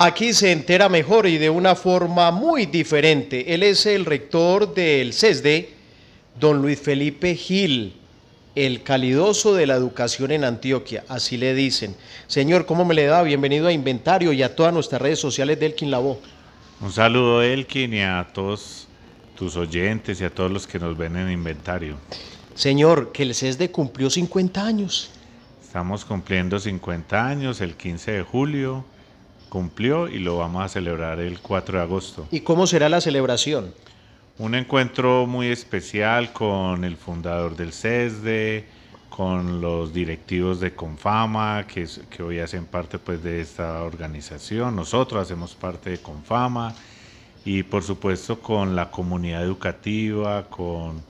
Aquí se entera mejor y de una forma muy diferente. Él es el rector del CESDE, don Luis Felipe Gil, el calidoso de la educación en Antioquia, así le dicen. Señor, ¿cómo me le da? Bienvenido a Inventario y a todas nuestras redes sociales de Elkin Labo. Un saludo, Elkin, y a todos tus oyentes y a todos los que nos ven en Inventario. Señor, que el CESDE cumplió 50 años. Estamos cumpliendo 50 años el 15 de julio cumplió y lo vamos a celebrar el 4 de agosto. ¿Y cómo será la celebración? Un encuentro muy especial con el fundador del CESDE, con los directivos de Confama, que, que hoy hacen parte pues, de esta organización. Nosotros hacemos parte de Confama y por supuesto con la comunidad educativa, con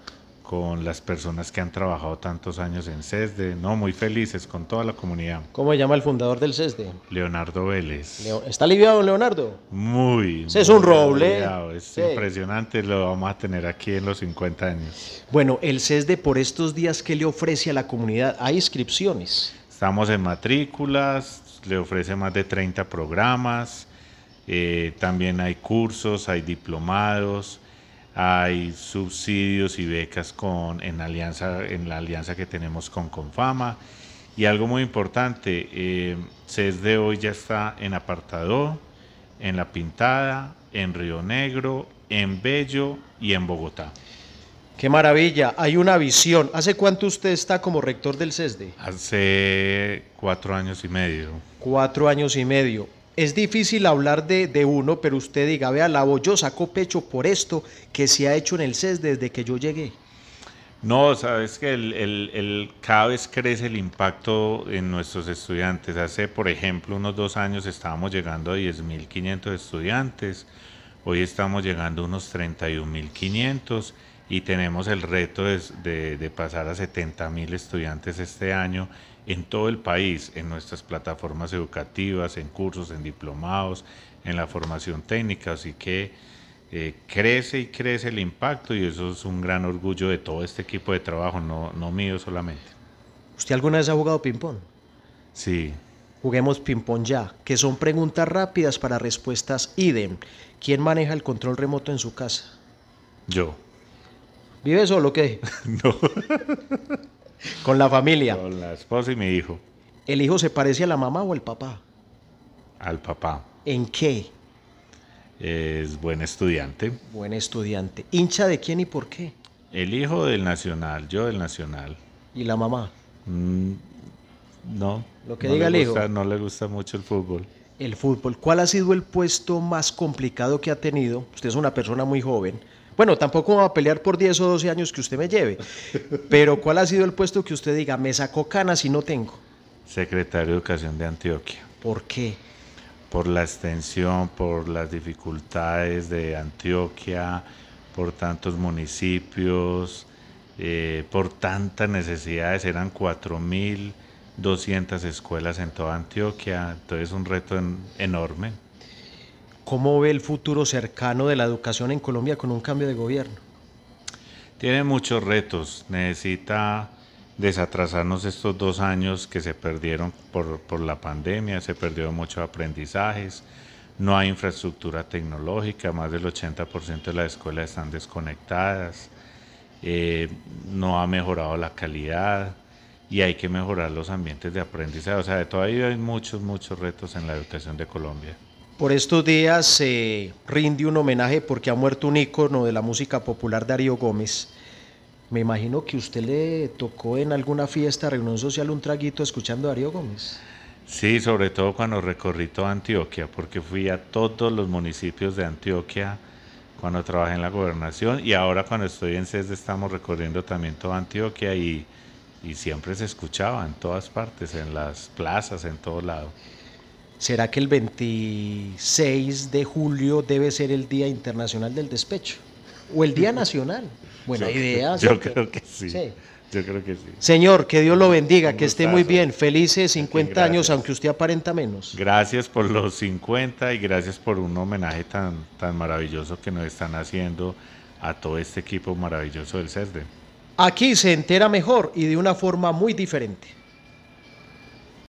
con las personas que han trabajado tantos años en CESDE, no, muy felices con toda la comunidad. ¿Cómo se llama el fundador del CESDE? Leonardo Vélez. ¿Está aliviado Leonardo? Muy. es un roble. Es impresionante, lo vamos a tener aquí en los 50 años. Bueno, el CESDE por estos días, ¿qué le ofrece a la comunidad? ¿Hay inscripciones? Estamos en matrículas, le ofrece más de 30 programas, eh, también hay cursos, hay diplomados, hay subsidios y becas con, en, alianza, en la alianza que tenemos con Confama. Y algo muy importante, eh, CESDE hoy ya está en apartado, en La Pintada, en Río Negro, en Bello y en Bogotá. Qué maravilla, hay una visión. ¿Hace cuánto usted está como rector del CESDE? Hace cuatro años y medio. Cuatro años y medio es difícil hablar de, uno, pero usted diga, vea, la yo saco pecho por esto que se ha hecho en el CES desde que yo llegué. No, sabes que el, cada vez crece el impacto en nuestros estudiantes. Hace, por ejemplo, unos dos años estábamos llegando a 10.500 estudiantes, hoy estamos llegando a unos 31.500 y tenemos el reto de, pasar a 70 mil estudiantes este año en todo el país, en nuestras plataformas educativas, en cursos, en diplomados, en la formación técnica. Así que eh, crece y crece el impacto y eso es un gran orgullo de todo este equipo de trabajo, no, no mío solamente. ¿Usted alguna vez ha jugado ping-pong? Sí. Juguemos ping-pong ya, que son preguntas rápidas para respuestas idem. ¿Quién maneja el control remoto en su casa? Yo. ¿Vive solo qué? No. Con la familia. Con la esposa y mi hijo. ¿El hijo se parece a la mamá o al papá? Al papá. ¿En qué? Es buen estudiante. Buen estudiante. ¿Hincha de quién y por qué? El hijo del Nacional, yo del Nacional. ¿Y la mamá? Mm, no. Lo que diga el hijo. No le gusta mucho el fútbol. El fútbol. ¿Cuál ha sido el puesto más complicado que ha tenido? Usted es una persona muy joven bueno, tampoco va a pelear por 10 o 12 años que usted me lleve, pero ¿cuál ha sido el puesto que usted diga, me sacó canas y no tengo? Secretario de Educación de Antioquia. ¿Por qué? Por la extensión, por las dificultades de Antioquia, por tantos municipios, eh, por tantas necesidades, eran 4.200 escuelas en toda Antioquia, entonces es un reto enorme. ¿Cómo ve el futuro cercano de la educación en Colombia con un cambio de gobierno? Tiene muchos retos. Necesita desatrasarnos estos dos años que se perdieron por, la pandemia, se perdió mucho aprendizajes, no hay infraestructura tecnológica, más del 80% de las escuelas están desconectadas, eh, no ha mejorado la calidad y hay que mejorar los ambientes de aprendizaje. O sea, todavía hay muchos, muchos retos en la educación de Colombia. Por estos días se rinde un homenaje porque ha muerto un ícono de la música popular, Darío Gómez. Me imagino que usted le tocó en alguna fiesta, reunión social, un traguito escuchando Darío Gómez. Sí, sobre todo cuando recorrí toda Antioquia, porque fui a todos los municipios de Antioquia cuando trabajé en la gobernación y ahora cuando estoy en CES estamos recorriendo también toda Antioquia y, y siempre se escuchaba en todas partes, en las plazas, en todo lado. ¿Será que el 26 de julio debe ser el Día Internacional del Despecho? ¿O el Día Nacional? Buena idea. Yo creo que sí. Yo creo que sí. Señor, que Dios lo bendiga, que esté muy bien. Felices 50 años, aunque usted aparenta menos. Gracias por los 50 y gracias por un homenaje tan, tan maravilloso que nos están haciendo a todo este equipo maravilloso del CESDE. Aquí se entera mejor y de una forma muy diferente.